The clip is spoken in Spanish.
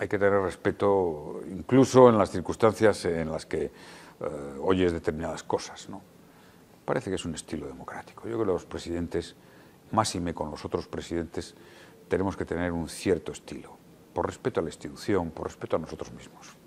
hay que tener respeto incluso en las circunstancias en las que eh, oyes determinadas cosas. Parece que es un estilo democrático. Yo creo que los presidentes, más y me con los otros presidentes, tenemos que tener un cierto estilo, por respeto a la institución, por respeto a nosotros mismos.